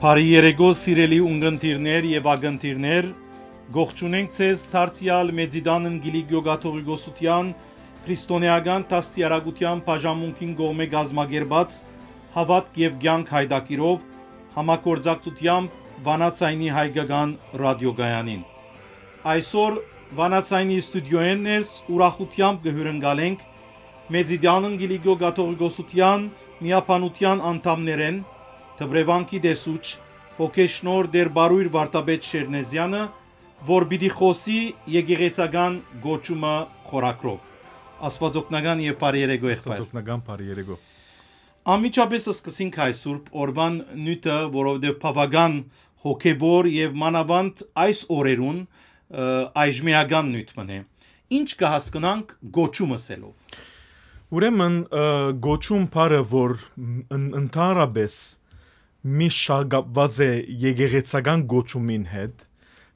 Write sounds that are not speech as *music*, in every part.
Բարի երեկո սիրելի ունգընթիրներ եւ ագընթիրներ, գողջունենք ցեզ Թարցիալ Մեծիդանն Գիլիգիո Գաթողիկոսության քրիստոնեական տաստիարակության բաժանմունքին գողմե գազմագերբաց հավատք եւ ցանկ հայդակիրով համակորձակցությամբ Վանացայինի հայկական ռադիոգայանին։ Այսօր Վանացայինի ստուդիոյեն ներս ուրախությամբ կհյուրընկալենք Մեծիդանն Գիլիգիո Գաթողիկոսության միապանության անդամներեն Թբրևանքի դեսուչ հոգեշնոր դեր բարույր Վարդապետ Շերնեզյանը, որ պիտի խոսի եգեգեցական գոչումը խորակրով։ Աստվածօգնական եւ բարի երեգո եղբայր։ Աստվածօգնական բարի երեգո։ Անմիջապես սկսենք այս Սուրբ օրվան նյութը, որովհետև բավական հոգևոր եւ մանավանդ այս օրերուն այժմիական նյութ մնե։ Ինչ կհասկանանք գոչում ասելով։ Ուրեմն գոչում բարը որ ընդհանրապես միշտ շահագապված է եգեգեցական գոչումին հետ,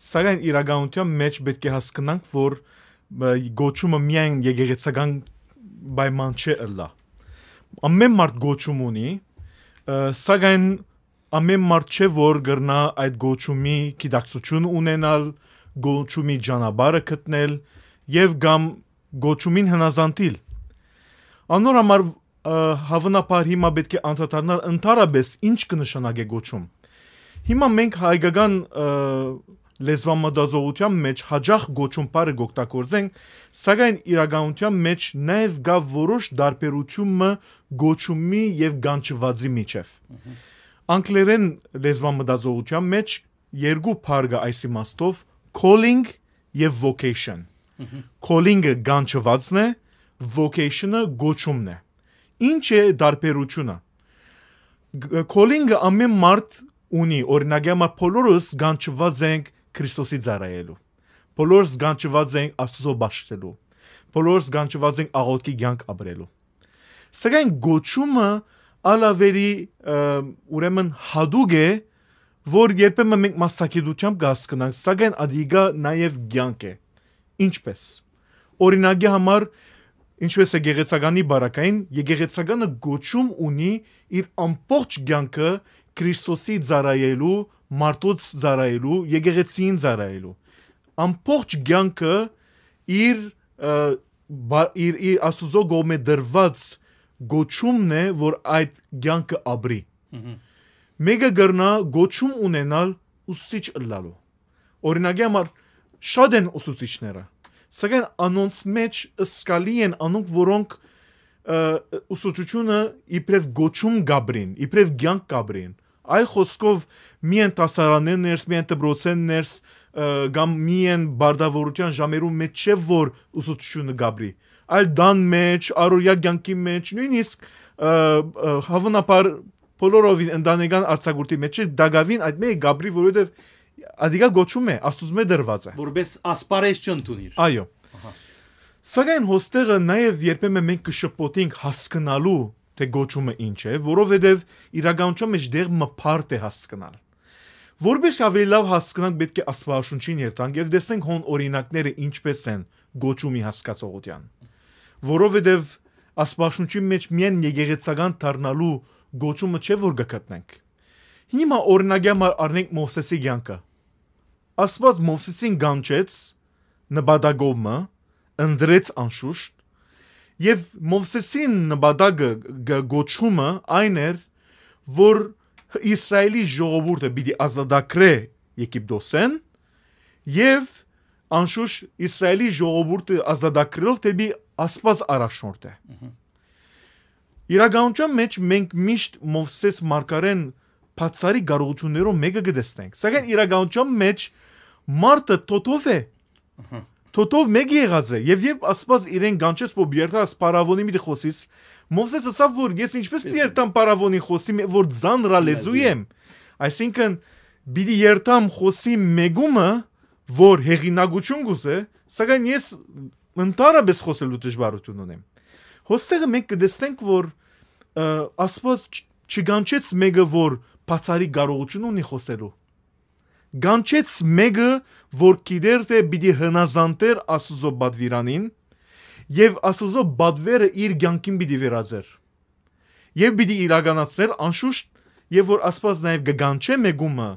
սակայն իրականության մեջ պետք է հասկանանք, որ գոչումը միայն եգեգեցական պայման չէ ըլլա։ Ամեն մարդ գոչում ունի, սակայն ամեն մարդ չէ որ գրնա այդ գոչումի գիտակցություն ունենալ, գոչումի ճանապարհը գտնել եւ կամ գոչումին հնազանդիլ։ Անոր համար հավանաբար հիմա պետք է անդրադառնալ ընդառաջ ինչ կնշանակե գոչում։ Հիմա մենք հայկական լեզվամտածողության մեջ հաջող գոչում բարը գործակորձենք, սակայն իրականության մեջ նաև գա որոշ դարբերությունը գոչումի եւ գանչվածի միջև։ Անգլերեն լեզվամտածողության մեջ երկու բարգ այս իմաստով calling եւ vocation։ Calling-ը գանչվածն է, vocation-ը գոչումն է։ Ինչ է դարբերությունը։ Կոլինգը ամեն մարդ ունի, օրինակ ամա բոլորս գանչված ենք Քրիստոսի ծառայելու։ Բոլորս գանչված ենք Աստծո ճաշտելու։ Բոլորս գանչված ենք աղոթքի ցանկ ապրելու։ Սակայն գոչումը ալավերի ուրեմն հադուկ է, որ երբեմն մենք մասնակցությամբ գասկնանք, սակայն ադիգա նաև ցանկ է։ Ինչպես։ Օրինակի համար ինչպես է գեղեցականի բարակային, եգեգեցականը գոչում ունի իր ամբողջ կյանքը Քրիստոսի ծառայելու, մարդուց ծառայելու, եգեգեցին ծառայելու։ Ամբողջ կյանքը իր իր իր աստուծո գոմե դրված գոչումն է, որ այդ կյանքը ապրի։ Մեգա գրնա գոչում ունենալ ուսուցիչ լալու։ Օրինակի համար շատ են ուսուցիչները սակայն անոնց մեջ սկալի են անոնք, որոնք ուսուցչությունը իբրև գոչում գաբրին, իբրև ցանկ գաբրին։ Այ խոսքով մի են տասարաններս, մի են դբրոցեններս, կամ մի են բարդավորության ժամերում մեջ չէ որ ուսուցչությունը գաբրի։ Այլ դան մեջ, արորյա ցանկի մեջ, նույնիսկ հավանաբար բոլորովին ընդանեկան արցագուրտի մեջ դագավին այդ մեկ գաբրի, որովհետև Ադիգա գոչում է աստուծմե դրված է։ Որպես ասպարեզ չընդունիր։ Այո։ Սակայն հոստեղը նաև երբեմն մենք կշփոթենք հասկանալու թե գոչումը ինչ է, որովհետև իրականության մեջ դեղ մփարտ է հասկանալ։ Որպես ավելի լավ հասկանանք պետք է աստվածաշունչին երթանք եւ տեսնենք հոն օրինակները ինչպես են գոչումի հասկացողության։ Որովհետև աստվածաշունչի մեջ միայն եկեղեցական դառնալու գոչումը չէ որ գտնենք։ Հիմա օրինակը մար արնենք Մովսեսի ցանկը Աստված Մովսեսին գանչեց նպատակովը, ընդրեց անշուշտ, եւ Մովսեսին նպատակը գոչումը այն էր, որ Իսրայելի ժողովուրդը պիտի ազատագրե Եգիպտոսեն եւ անշուշտ Իսրայելի ժողովուրդը ազատագրելով դեպի Աստված առաջնորդ է։ Իրականության մեջ մենք միշտ Մովսես Մարգարեն բացարի գարողություններով մեկը գտեսնենք։ Սակայն իրականության մեջ մարտը տոտով է։ Տոտով մեկի եղած է եւ եւ ասված իրեն գանչես փո բիերտա սպարավոնի մի խոսիս Մովսեսը ասավ որ ես ինչպես բիերտամ պարավոնի խոսի որ զանրա լեզու եմ այսինքն բիդի երտամ խոսի մեգումը որ հեղինակություն գուցե սակայն ես ընդառաջ խոսելու դժվարություն ունեմ հոստերը մենք կտեսնենք որ ասված չգանչեց մեկը որ բացարի կարողություն ունի խոսելու։ Գանչեց մեկը, որ գիտեր թե պիտի հնազանդեր Աստուծո բադվիրանին, եւ Աստուծո բադվերը իր ցանկին պիտի վերածեր։ Եվ պիտի իրականացներ անշուշտ, եւ որ Աստված նաեւ գանչե մեգումը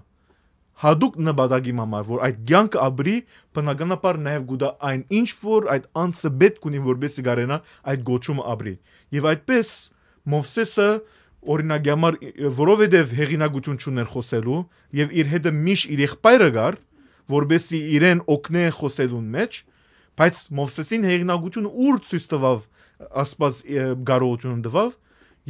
հադուկ նպատակի համար, որ այդ ցանկը ապրի, բնականաբար նաև գուտա այն ինչ որ այդ անցը պետք ունի, որբեսի գարենա այդ գոչումը ապրի։ Եվ այդպես Մովսեսը օրինագամար որովհետև հեղինակություն չուներ խոսելու եւ իր հետը միշտ իր եղբայրը գար որբեսի իրեն օգնե խոսելուն մեջ բայց մովսեսին հեղինակություն ուր ցույց տվավ ասպաս գարողություն տվավ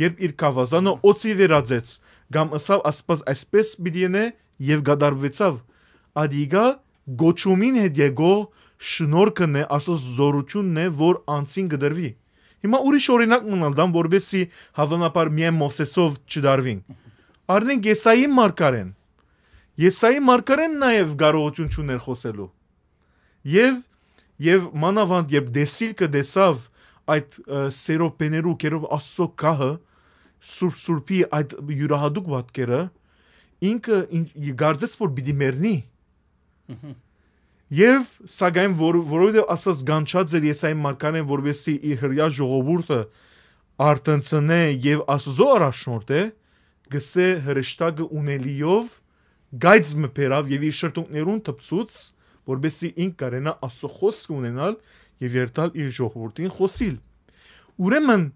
երբ իր կավազանը օծի վերածեց կամ ասավ ասպաս այսպես բիդինե եւ գդարվեցավ ադիգա գոչումին հետ եգո շնորհքն է ասոս զորությունն է որ անցին գդրվի Հիմա ուրիշ օրինակ մնալ դամ, որբեսի հավանաբար միայն Մովսեսով չդարվին։ Արնեն Գեսայի մարգարեն։ Եսայի մարգարեն նաև կարողություն չուներ խոսելու։ Եվ եւ մանավանդ երբ դեսիլկը դեսավ այդ սերոպեներու կերով աստծո կահը սուրբ սուրբի այդ յուրահատուկ պատկերը ինքը գարձես որ պիտի մեռնի Եվ սակայն որ, որովհետև ասած գանչած էր ես այն մարքան եմ որովհետեւ իր հրյա ժողովուրդը արտընցնե եւ աստծո առաջնորդ է գսե հրեշտակը ունելիով գայծ մպերավ եւ իր շրտունքներուն թփծուց որովհետեւ ինք կարենա աստծո խոսք ունենալ եւ երթալ իր ժողովրդին խոսիլ ուրեմն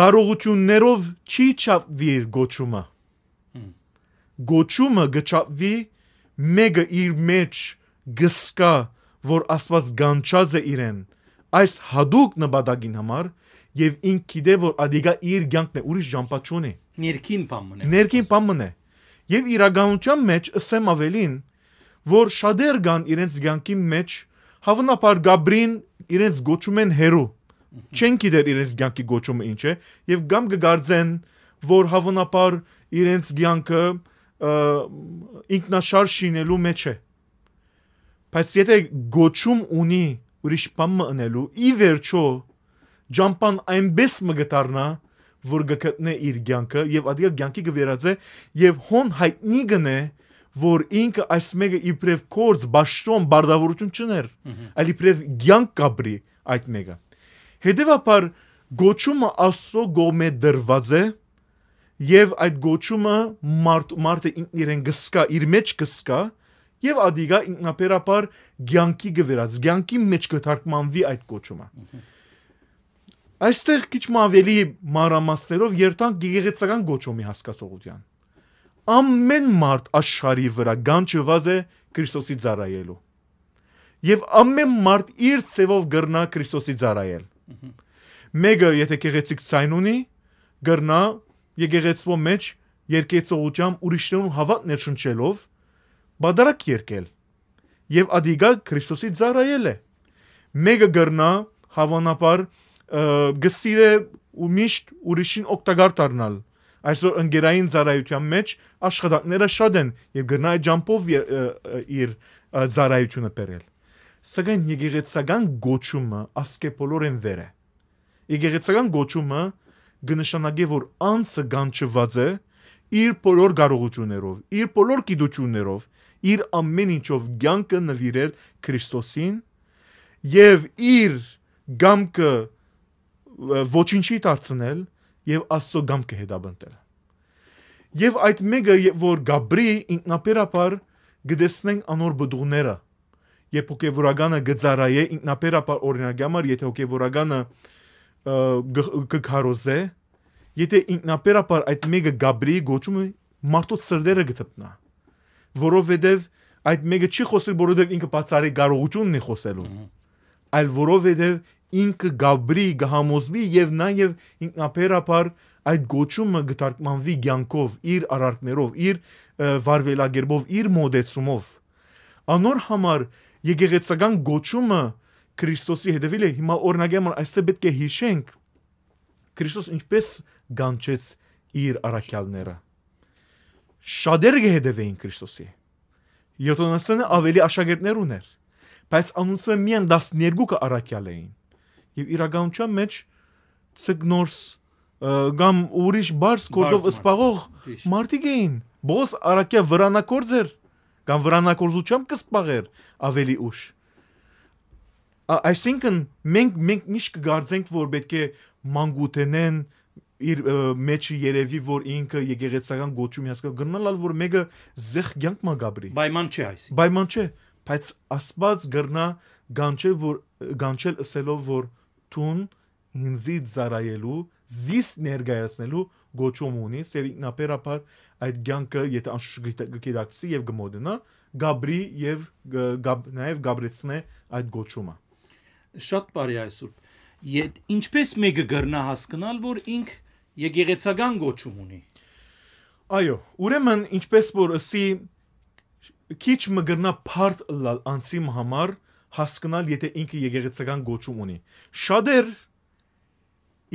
գարողություններով չի չավի իր գոչումը գոչումը գճավի մեګه իր մեջ մեջ գսկա, որ Աստված գանչած է իրեն այս հadoop նպատակին համար եւ ինք գիտե դե, որ ադիգա իր ցանկն է ուրիշ ժամփաճ ունի ներքին բանն է ներքին բանն է եւ իրականության մեջ ասեմ ավելին որ շատեր կան իրենց ցանկի մեջ հավանաբար գաբրին իրենց գոչում են հերո չեն գիտեր իրենց ցանկի գոչումը ինչ է եւ կամ կգարձեն որ հավանաբար իրենց ցանկը ինքնաշարժ շինելու մեջ է Բայց եթե գոչում ունի ուրիշ բան մնելու, ի վերջո ջամպան այնպես մգտարնա, որ գտնե իր ցանկը եւ ադիգա ցանկի գվերածե եւ հոն հայտնի գնե որ ինքը այս մեկը իբրև կորց բաշտոն բարդավորություն չներ, այլ իբրև ցանկ կաբրի այդ մեկը։ Հետևաբար գոչումը աստծո գոմե դրված է եւ այդ գոչումը մարդ մարդը իրեն գսկա իր մեջ գսկա եւ ադիգա ինքնաբերաբար ցանկի գվերած, ցանկի մեջ կթարգմանվի այդ կոչումը։ Այստեղ քիչ ավելի մանրամասներով երթանք գեղեցական գոչոմի հասկացողության։ Ամեն մարդ աշխարի վրա գանչված է Քրիստոսի ծառայելու։ Եվ ամեն մարդ իր ցևով գրնա Քրիստոսի ծառայել։ Մեկը եթե գեղեցիկ ցայն ունի, գրնա եկեղեցու մեջ երկեցողությամբ ուրիշներուն հավատ ներշնչելով բادرակ երկել եւ ադիգա Քրիստոսի ծառայել է մեկը գրնա հավանաբար գսիրե ու միշտ ուրիշին օգտակար դառնալ այսօր ընկերային ծառայության մեջ աշխատանքները շատ են եւ գրնա ջամպով իր ծառայությունը բերել սակայն եկեղեցական գոչումը ասկեպոլորեն վեր է եկեղեցական գոչումը գնշանագե որ անցը գանչված է իր բոլոր կարողություններով իր բոլոր գիտություններով իր ամեն ինչով ցանկը նվիրել Քրիստոսին եւ իր գամքը ոչինչի դարձնել եւ Աստծո գամքը հետապնդել։ Եվ այդ մեګه որ Գաբրի ինքնապերապար գտեսնենք անոր բդուղները երբ հոգևորականը գծարայե ինքնապերապար օրինակյամար եթե հոգևորականը կքարոզե եթե ինքնապերապար այդ մեګه Գաբրի գոչումը մարդու սրդերը գտնա որովհետև այդ մեկը չի խոսել, որովհետև ինքը բացարի կարողությունն է խոսելու, այլ որովհետև ինքը գաբրի գհամոզվի եւ նաեւ ինքնաբերաբար այդ գոչումը գտարկմանվի ցանկով, իր արարքներով, իր վարվելագերբով, իր մոդեցումով։ Անոր համար եգեգեցական գոչումը Քրիստոսի հետևիլ է։ Հիմա օրինակեմ այստեղ պետք է հիշենք Քրիստոս ինչպես գանչեց իր առաքյալները Շատերը կհետևեին Քրիստոսի։ 70-ը ավելի աշակերտներ ուներ, բայց անունցը միայն 12-ը առաքյալ էին։ Եվ իրականության մեջ ցգնորս կամ ուրիշ բարձ կորզով սպաղող մարդիկ էին։ Բոս առաքյա վրանակորձեր կամ վրանակորզությամբ կսպաղեր ավելի ուշ։ Այսինքն մենք մենք միշտ կգարձենք, որ պետք է մանգուտենեն, իր մեջը երևի որ ինքը եգեգեցական գոճում հասկա գրնալալ որ մեկը զեղ ցանկ մա գաբրի պայման չէ այս պայման չէ բայց ասված գրնա գանչել որ գանչել ասելով որ տուն ինձի ծարայելու զիս ներգայացնելու գոճում ունի եւ ինքնաբերաբար այդ ցանկը եթե անշուշտ եւ գմոդնա գաբրի եւ նաեւ գաբրեցնե այդ գոճումը շատ բարի այսօր Եդ ինչպես մեկը գրնա հասկանալ որ ինքը եկեղեցական գոչում ունի։ Այո, ուրեմն ինչպես որ ասի քիչ մգրնա part լալ անցիմ համար հասկանալ, եթե ինքը եկեղեցական գոչում ունի։ Շատեր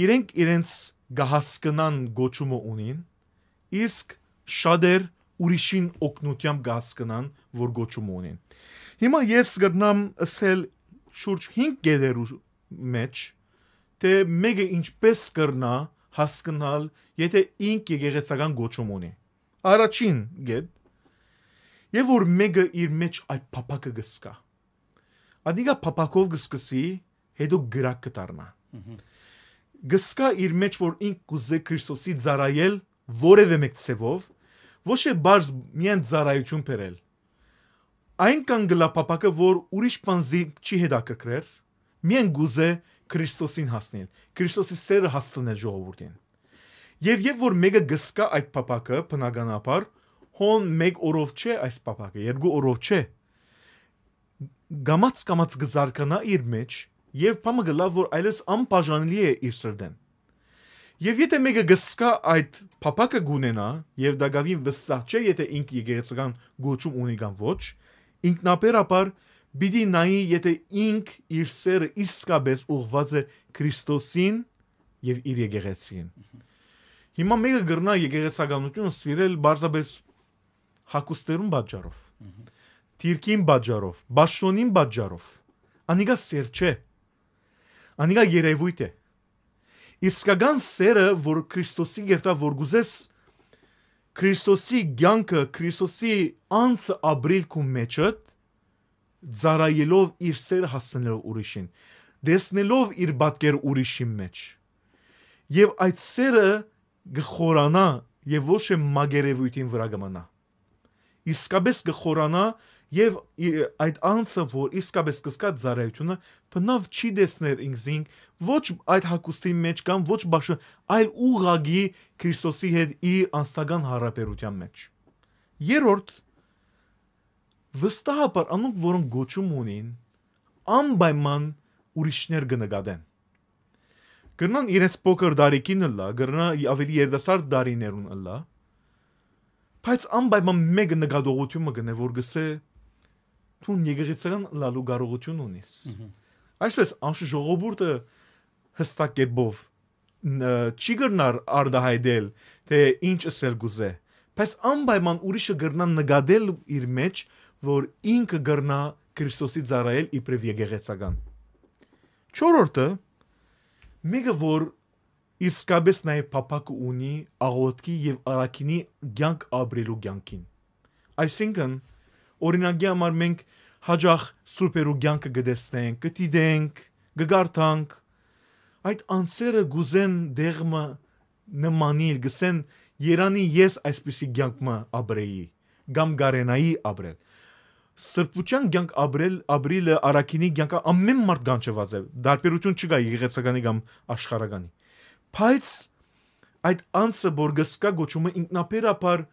իրենք իրենց գահասկնան գոչումը ունին, իսկ շատեր ուրիշին օգնությամբ գահասկնան, որ գոչում ունին։ Հիմա ես գտնամ ասել շուրջ 5 գերերու մեջ, թե մեկը ինչպես կրնա հասկանալ, եթե ինք եկեղեցական գոչում ունի։ Առաջին գետ Եվ որ մեګه իր մեջ այդ փապակը գսկա։ Ադիգա փապակով գսկսի, հետո գրակ կդառնա։ Գսկա իր մեջ որ ինք կուզե Քրիստոսի ծարայել որևէ մեկ ցևով, ոչ է բարձ միայն ծարայություն բերել։ Այն կան գլա փապակը, որ ուրիշ բանզի չի հետաքրքրեր, միայն գուզե Քրիստոսին հասնել, Քրիստոսի սերը հասցնել ժողովրդին։ Եվ երբ որ մեկը գսկա այդ փապակը, բնականաբար հոն մեկ օրով չէ այս փապակը, երկու օրով չէ։ Գամած կամած գզարկանա իր մեջ եւ բամը գլավ որ այլս անբաժանելի է իր սրտեն։ Եվ եթե մեկը գսկա այդ փապակը գունենա եւ դա գավին վստահ չէ, եթե ինք եկեղեցական գոչում ունի կամ ոչ, ինքնաբերաբար ինք Բիդի նայի, եթե ինք իր սերը իսկապես ուղված է Քրիստոսին եւ իր եկեղեցին։ Հիմա մեկը գրնա եկեղեցականությունը սիրել բարձրապես հակոստերուն բաճարով։ Տիրքին բաճարով, Բաշտոնին բաճարով։ Անիկա սեր չէ։ Անիկա երևույթ է։ Իսկական սերը, որ Քրիստոսի գերտա որ գուզես Քրիստոսի ցանկը, Քրիստոսի անձը ապրիլ կու մեջդ ծարայելով իր սերը հասնելով ուրիշին, դեսնելով իր բատկեր ուրիշի մեջ։ Եվ այդ սերը գխորանա եւ ոչ է մագերևույթին վրա գմնա։ Իսկապես գխորանա եւ այդ անցը, որ իսկապես կսկա ծարայությունը, բնավ չի դեսներ ինքզինք ոչ այդ հակոստի մեջ կամ ոչ բաշը, այլ ուղագի Քրիստոսի հետ իր անսական հարաբերության մեջ։ Երորդ վստահաբար անոնք, որոնք գոչում ունին, անպայման ուրիշներ կնկատեն։ Գրնան իրենց փոքր դարիքին լա, գրնա ավելի երդասարդ դարիներուն լա։ Բայց անպայման մեկ նկատողությունը կնե, որ գսե դու եկեղեցական լալու կարողություն ունիս։ Այսպես անշ ժողովուրդը հստակ կերպով չի գրնար արդահայտել, թե ինչ ասել գուզե, բայց անպայման ուրիշը գրնան նկատել իր մեջ, որ ինքը գրնա Քրիստոսի ծառայել իբրև եկեղեցական։ 4-րդը մեկը որ իսկապես նաև փապակ ունի աղոտքի եւ արաքինի ցանկ ապրելու ցանկին։ Այսինքն օրինակի համար մենք հաջախ սուպերու ցանկը գտեսնենք, գտիդենք, գգարտանք։ Այդ անսերը գուզեն դեղմը նմանիր գսեն Երանի ես այսպեսի ցանկը ապրեի, կամ գարենայի ապրել սրբության ցանկ ապրել ապրիլը արաքինի ցանկը ամեն մարդ գանչված է դարբերություն չկա եկեղեցականի կամ աշխարհականի բայց այդ անսը որ գսկա գոչումը ինքնաբերաբար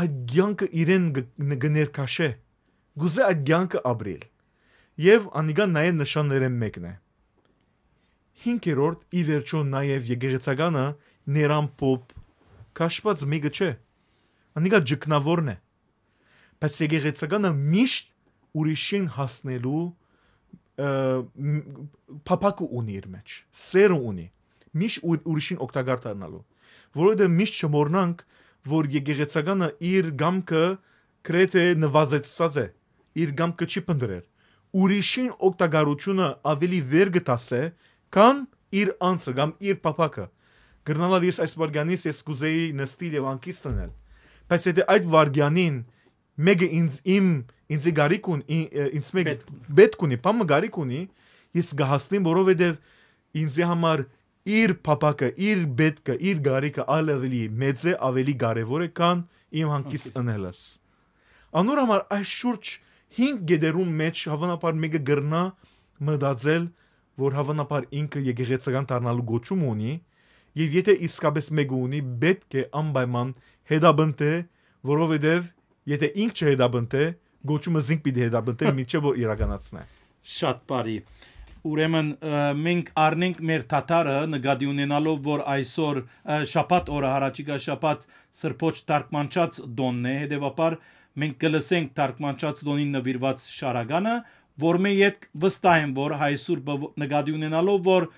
այդ ցանկը իրեն գներքաշե գուզե այդ ցանկը ապրել եւ անիգան նաեւ նշանները մեկն է հինգերորդ ի վերջո նաեւ եկեղեցականը ներամ փոփ քաշված միգը չէ անիգա ճկնավորն է բայց եկեղեցականը միշտ ուրիշին հասնելու փապակը ունի իր մեջ, սերը ունի։ Միշտ ուրիշին օգտակար դառնալու։ Որովհետև միշտ չմոռնանք, որ եկեղեցականը իր գամքը կրեթե նվազեցած է, իր գամքը չի փնտրել։ Ուրիշին օգտակարությունը ավելի վեր գտասե, քան իր անձը կամ իր փապակը։ Գրնալալ ես այս վարգանից ես կուզեի նստիլ եւ անկիստ լինել։ Բայց եթե այդ վարգյանին մեկը ինձ իմ ինձ գարիկ ունի ինձ մեկ պետք ունի պամը գարիկ ունի ես գահստեմ որովհետև ինձ համար իր փապակը իր պետքը իր գարիկը ավելի մեծ է ավելի կարևոր է քան իմ հանկիս ընելս անոր համար այս շուրջ 5 գեդերում մեջ հավանաբար մեկը գրնա մտածել որ հավանաբար ինքը եկեղեցական դառնալու գոչում ունի եւ եթե իսկապես մեկ ունի պետք է անպայման հետաբնտե որովհետև եթե ինք չհետաբնտե, գոչումը զինք պիտի հետաբնտե, *laughs* միջև որ իրականացնե։ Շատ բարի։ Ուրեմն մենք առնենք մեր Թաթարը նկատի ունենալով որ այսօր շաբաթ օրը հարաճիկա շաբաթ սրբոչ տարկմանչած դոնն է հետեւաբար մենք կլսենք տարկմանչած դոնին նվիրված շարագանը որմե ետ վստահ եմ որ հայսուրբը նկատի ունենալով որ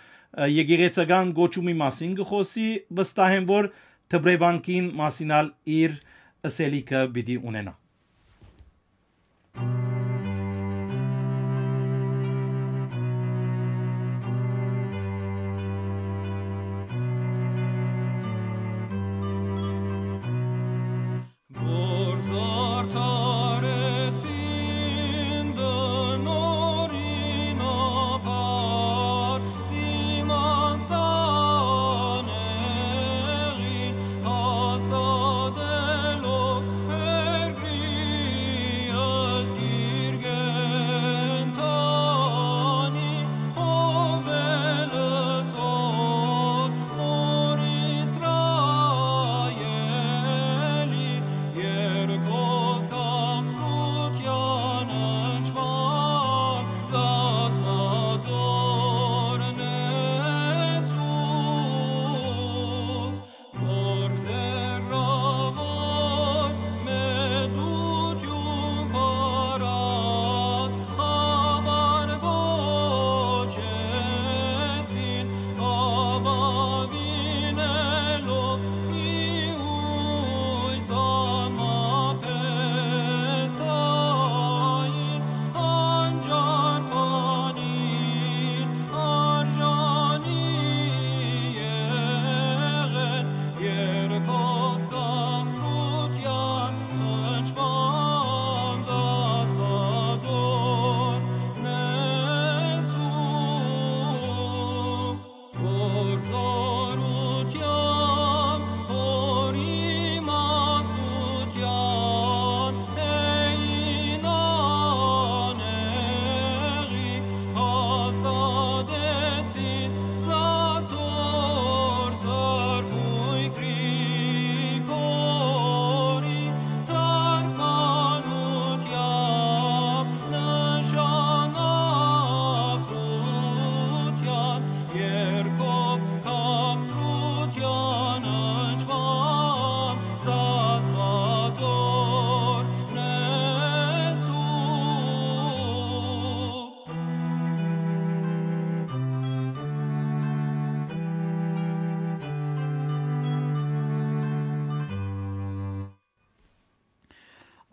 եգեգեցական գոչումի մասին գխոսի վստահ եմ որ Տբրևանկին մասինալ իր և, بدي بديؤننا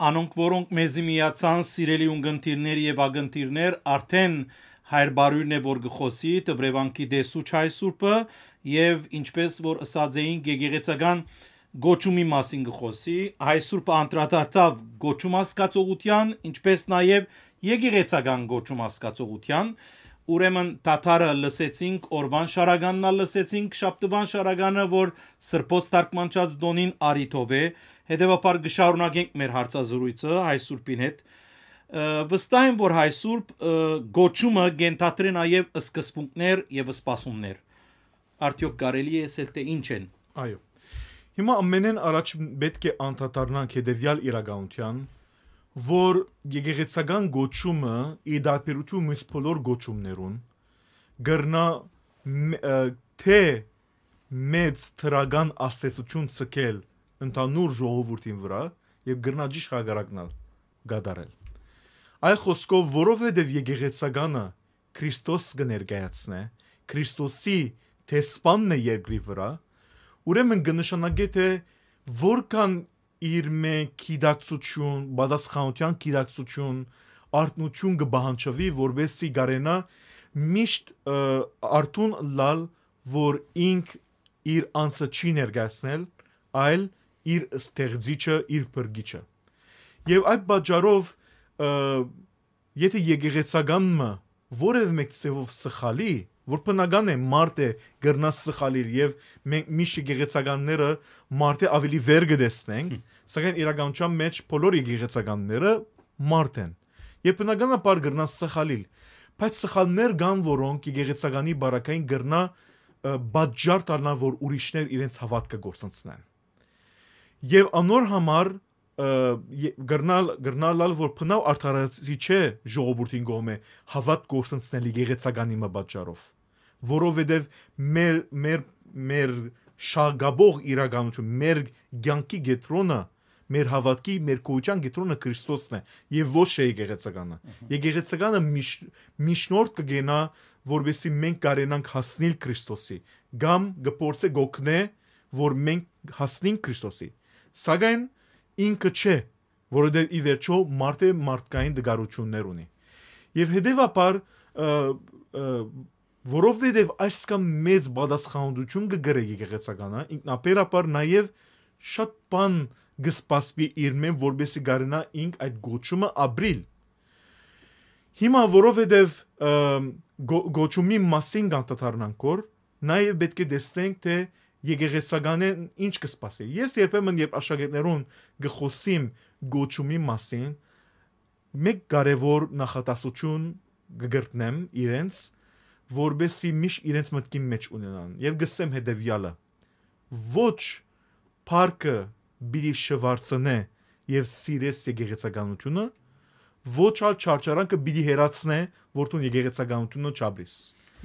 անոնք որոնք մեզի միացան սիրելի ունգընտիրներ եւ ագընտիրներ արդեն հայր բարույրն է որ գխոսի տբրևանքի դեսու չայ սուրբը եւ ինչպես որ ասած էին գեգեգեցական գոչումի մասին գխոսի հայ սուրբը անդրադարձավ գոչում հասկացողության ինչպես նաեւ եգեգեցական գոչում հասկացողության Ուրեմն Թաթարը լսեցինք, Օրվան Շարագաննա լսեցինք, Շաբթվան Շարագանը, որ Սրբոց Տարկմանչած Դոնին Արիթով է, Հետևաբար գշարունակենք մեր հարցազրույցը Հայսուրբին հետ։ Վստահ եմ, որ Հայսուրբ գոչումը գենթատրի նաև սկզբունքներ եւ սպասումներ։ Արդյոք կարելի է ասել թե ինչ են։ Այո։ Հիմա ամենեն առաջ պետք է անդրադառնանք հետևյալ իրականության, որ եգեգեցական գոչումը իդապերություն մյուս բոլոր գոչումներուն գրնա թե մեծ թրագան աստեցություն ցկել ընդհանուր ժողովրդին վրա եւ գրնաճիշտ հագարակնալ գադարել։ Այ խոսքով, որովհետև եկեղեցականը Քրիստոս կներկայացնե, Քրիստոսի տեսpanն է երկրի վրա, ուրեմն կնշանակե թե որքան իր մենք կիդակցություն, բադասխանության կիդակցություն, արտնություն կբահանջվի, որբեսի գարենա միշտ արտուն լալ, որ ինք իր անցը չի ներկայացնել, այլ իր ստեղծիչը, իր բրգիչը։ Եվ այդ պատճառով եթե եգեգեցականը որևէ մեկ ծևով սխալի, որ բնական է մարդը գրնա սխալիր եւ մենք միշտ գեղեցականները մարդը ավելի վեր գտեսնենք, սակայն իրականության մեջ բոլոր գեղեցականները մարդ են։ Եվ բնականաբար գրնա սխալիլ, բայց սխալներ կան, որոնք գեղեցականի բարակային գրնա բաժար դառնա, որ ուրիշներ իրենց հավատքը գործընծնեն եւ անոր համար գրնալ գրնալալ որ փնավ արդարացի չէ ժողովրդին գոմե հավատ գործընծնելի գեղեցականի մը պատճառով որովհետեւ մեր մեր մեր շագաբող իրականություն մեր ցանկի գետրոնը մեր հավատքի մեր կոչան գետրոնը Քրիստոսն է եւ ոչ է գեղեցականը։ Եգեղեցականը միշնորդ կգենա, որովհետեւ մենք կարենանք հասնել Քրիստոսի, կամ գործը գոքնե, որ մենք հասնենք Քրիստոսի։ Սակայն ինքը չէ, որովհետև ի վերջո մարդը մարդկային դգարություններ ունի։ Եվ հետևաբար որովհետև այսքան մեծ բադասխանություն կգրե եկեղեցականը, ինքնաբերաբար նաև շատ բան գսպասպի իր մեն, որբեսի գարնա ինք այդ գոչումը ապրիլ։ Հիմա որովհետև գոչումի մասին կանտարնանք, որ նաև պետք է դեսնենք, թե Եգեգեսականեն ինչ կսպասի։ Ես երբեմն երբ աշակերտներուն գխոսիմ գոչումի մասին, մեկ կարևոր նախատասություն գգրտնեմ իրենց, որբեսի միշտ իրենց մտքի մեջ ունենան եւ գսեմ հետեւյալը ոչ парքը բիլի շվարցնե եւ սիրես եգեգեցականությունը ոչալ չարչարանքը բիլի հերացնե որտուն եգեգեցականությունը չաբրիս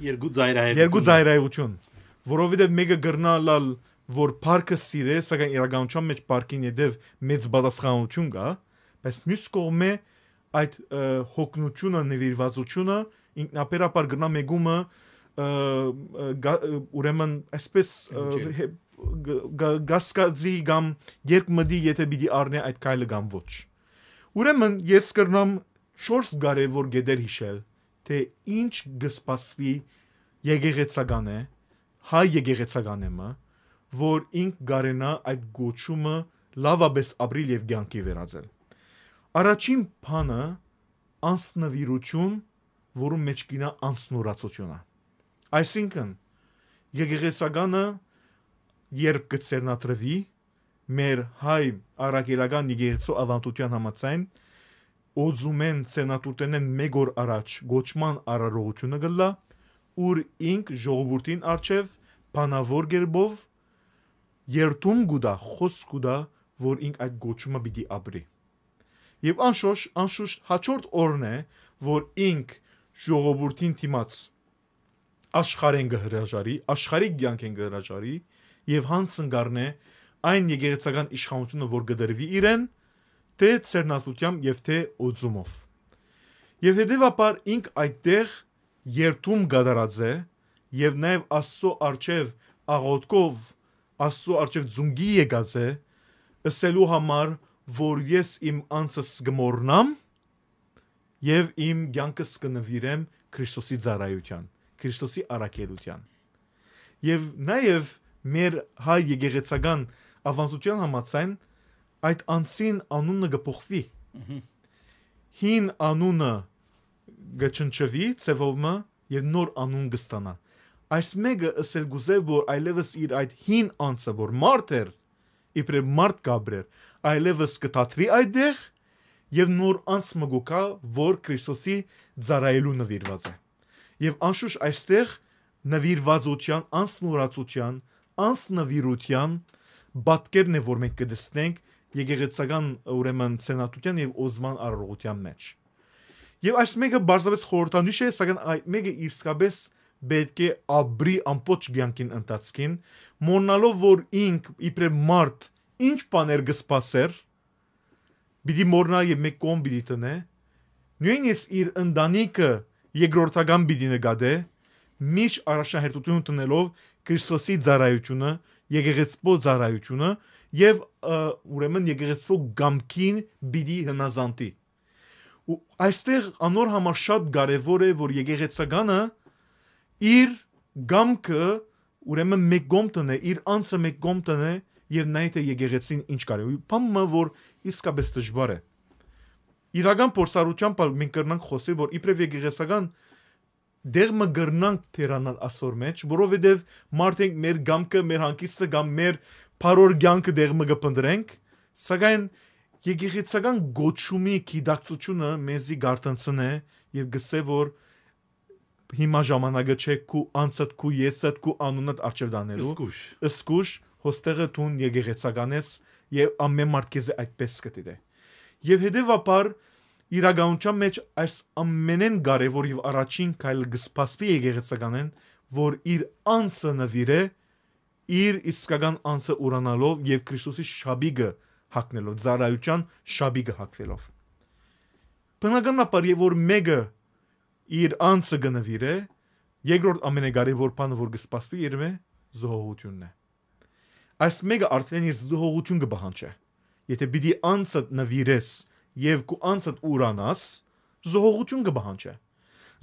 երկու զայրայություն երկու զայրայություն որովհետև մեկը գրնալալ որ парքը սիրե, սակայն իրականության մեջ парքին եդև մեծ պատասխանություն կա, բայց մյուս կողմը այդ հոգնությունը, նվիրվածությունը ինքնաբերաբար գնա մեգումը ուրեմն այսպես գասկազի կամ երկմդի եթե պիտի առնե այդ կայլը կամ ոչ։ Ուրեմն ես կրնամ 4 կարևոր գեդեր հիշել, թե ինչ գսպասվի եգեգեցական է, հայ եգեգեցականեմը, որ ինք գարենա այդ գոչումը լավաբես ապրիլ եւ ցանկի վերածել։ Առաջին բանը անսնվիրություն, որում մեջ կինա անսնորացությունա։ Այսինքն եգեգեցականը երբ կծերնատրվի մեր հայ արագելական իգերցո ավանդության համաձայն օզումեն սենատուտենեն մեգոր առաջ գոչման արարողությունը գլա ուր ինք ժողովրդին արչև բանավոր գերբով երթում գուտա խոսք գուտա որ ինք այդ գոչումը պիտի ապրի եւ անշոշ անշուշտ հաջորդ օրն է որ ինք ժողովրդին դիմաց աշխարհեն գհրաժարի աշխարհի ցանկ են գհրաժարի եւ հանցն գառնե այն եգեգեցական իշխանությունը որ գդրվի իրեն թե ցերնատությամբ եւ թե օծումով եւ հետեւաբար ինք այդտեղ այդ երթում գադարած է եւ նաեւ աստծո արչեւ աղոտկով աստծո արչեւ ձունգի եկած է ըսելու համար որ ես իմ անձս գմորնամ եւ իմ ցանկս կնվիրեմ Քրիստոսի ծառայության Քրիստոսի առաքելության եւ նաեւ մեր հայ եկեղեցական ավանդության համաձայն այդ անձին անունը գփոխվի հին անունը գճնչվի ծևովը եւ նոր անուն կստանա այս մեګه ասել գուզեվ որ այլևս իր այդ հին անցը որ մարդ էր իբր մարդ գաբրեր այլևս կտատրի այդեղ եւ նոր անց մգուկա որ քրիստոսի ծարայելու նվիրված է եւ անշուշտ այստեղ նվիրվածության անսնորացության անսնվիրության բատկերն է որ մենք կդեսնենք եկեղեցական ուրեմն ցենատության եւ օզման առողջության մեջ Եվ այս մեկը բարձրապես խորհրդանիշ է, սակայն այդ մեկը իսկապես պետք է ապրի ամբողջ ցանկին ընթացքին, մոնալով որ ինք իբրև մարդ ինչ բաներ կսպասեր, բիդի մորնա եւ մեկ կոմ բիդի տնե, նույնիսկ իր ընտանիքը երկրորդական բիդի նկատե, միջ առաջնահերթություն տնելով Քրիստոսի ծառայությունը, եկեղեցու ծառայությունը եւ ուրեմն եկեղեցու գամքին բիդի հնազանդի ու այստեղ անոր համար շատ կարևոր է որ եկեղեցականը իր գամքը ուրեմն մեկ գոմտնն է իր անձը մեկ գոմտնն է եւ նայթե եկեղեցին ինչ կարի ու փամը որ իսկապես դժվար է իրական փորձառությամբ մենք կրնանք խոսել որ իբրև եկեղեցական դեր մը գրնանք թերանալ ասոր մեջ որովհետեւ մարդիկ մեր գամքը մեր հանկիստը կամ մեր Փարոր ցանկը դեղ մը գտնենք, սակայն Եգիգեցական գոչումի գիտակցությունը մեզի գարտանցն է եւ գսե որ հիմա ժամանակը չէ քու անցած քու եսած քու անունդ արջև դանելու սկուշ սկուշ հոստեղը տուն եգիգեցական ես եւ ամեն մարդ քեզ այդպես կդիտե եւ հետեւաբար իրականության մեջ այս ամենեն կարևոր եւ առաջին քայլը գսպասպի եգիգեցականեն որ իր անցը նվիրե իր իսկական անցը ուրանալով եւ Քրիստոսի շաբիգը հակնելով, ծարայության շաբիգը հակվելով։ Բնականաբար, եւ որ մեկը իր անձը գնվիրե, երկրորդ ամենակարևոր բանը, որ կսպասվի, երևի զողողությունն է։ Այս մեկը արդեն իր զողողություն կբահանջի։ Եթե պիտի անձը նվիրես եւ քո անձը ուրանաս, զողողություն կբահանջի։